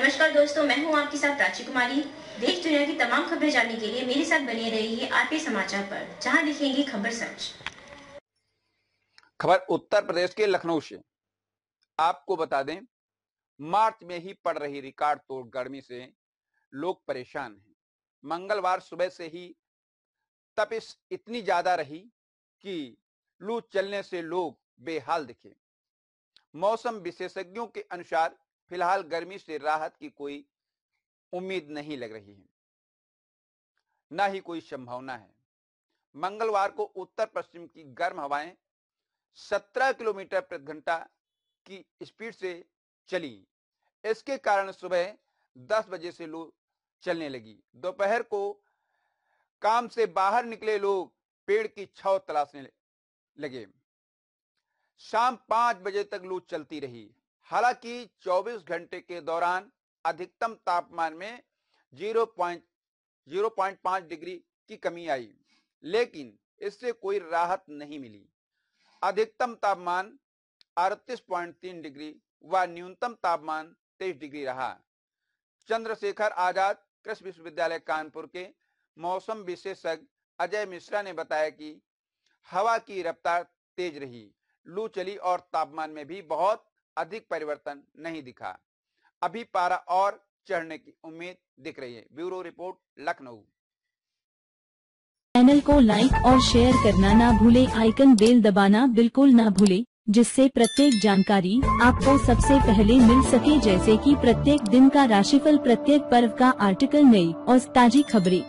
नमस्कार दोस्तों मैं हूं आपके साथ प्राची कुमारी देश दुनिया की तमाम खबरें जानने के लिए मेरे साथ बने रहिए आपके समाचार पर जहां देखेंगे खबर सच खबर उत्तर प्रदेश के लखनऊ से आपको बता दें मार्च में ही पड़ रही रिकॉर्ड तोड़ गर्मी से लोग परेशान हैं मंगलवार सुबह से ही तपिश इतनी ज्यादा रही कि लू चलने से लोग बेहाल दिखे मौसम विशेषज्ञों के अनुसार फिलहाल गर्मी से राहत की कोई उम्मीद नहीं लग रही है न ही कोई संभावना है मंगलवार को उत्तर पश्चिम की गर्म हवाएं 17 किलोमीटर प्रति घंटा की स्पीड से चली इसके कारण सुबह 10 बजे से लू चलने लगी दोपहर को काम से बाहर निकले लोग पेड़ की छाव तलाशने लगे शाम पांच बजे तक लू चलती रही हालांकि 24 घंटे के दौरान अधिकतम तापमान में 0.05 डिग्री की कमी आई लेकिन इससे कोई राहत नहीं मिली अधिकतम तापमान 38.3 डिग्री व न्यूनतम तापमान 23 डिग्री रहा चंद्रशेखर आजाद कृषि विश्वविद्यालय कानपुर के मौसम विशेषज्ञ अजय मिश्रा ने बताया कि हवा की रफ्तार तेज रही लू चली और तापमान में भी बहुत अधिक परिवर्तन नहीं दिखा अभी पारा और चढ़ने की उम्मीद दिख रही है ब्यूरो रिपोर्ट लखनऊ चैनल को लाइक और शेयर करना ना भूले आइकन बेल दबाना बिल्कुल ना भूले जिससे प्रत्येक जानकारी आपको सबसे पहले मिल सके जैसे कि प्रत्येक दिन का राशिफल प्रत्येक पर्व का आर्टिकल नई और ताजी खबरें